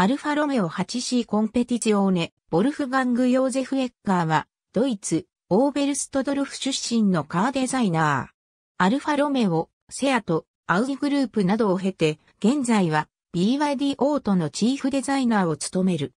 アルファロメオ 8C コンペティジオーネ、ボルフガング・ヨーゼフ・エッガーは、ドイツ、オーベルストドルフ出身のカーデザイナー。アルファロメオ、セアト、アウディグループなどを経て、現在は BYD オートのチーフデザイナーを務める。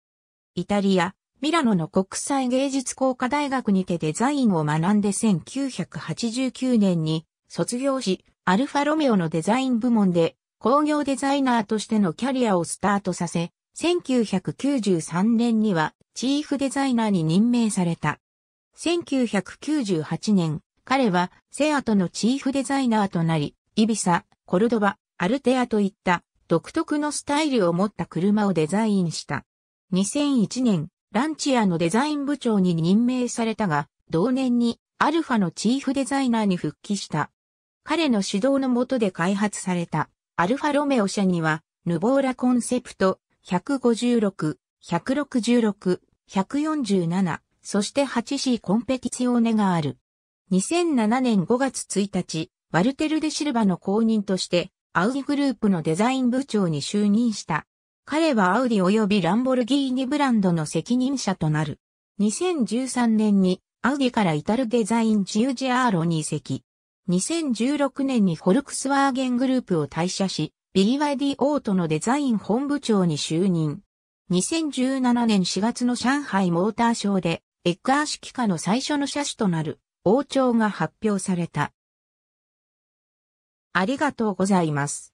イタリア、ミラノの国際芸術工科大学にてデザインを学んで1989年に卒業し、アルファロメオのデザイン部門で工業デザイナーとしてのキャリアをスタートさせ、1993年にはチーフデザイナーに任命された。1998年、彼はセアトのチーフデザイナーとなり、イビサ、コルドバ、アルテアといった独特のスタイルを持った車をデザインした。2001年、ランチアのデザイン部長に任命されたが、同年にアルファのチーフデザイナーに復帰した。彼の指導の下で開発されたアルファロメオ社には、ヌボーラコンセプト、156、166、147、そして 8C コンペティツィオーネがある。2007年5月1日、ワルテル・デ・シルバの公認として、アウディグループのデザイン部長に就任した。彼はアウディ及びランボルギーニブランドの責任者となる。2013年にアウディからイタルデザインジージアーロに移籍。2016年にフォルクスワーゲングループを退社し、ビ y ワイディ・オートのデザイン本部長に就任。2017年4月の上海モーターショーで、エッガー式下の最初の車種となる王朝が発表された。ありがとうございます。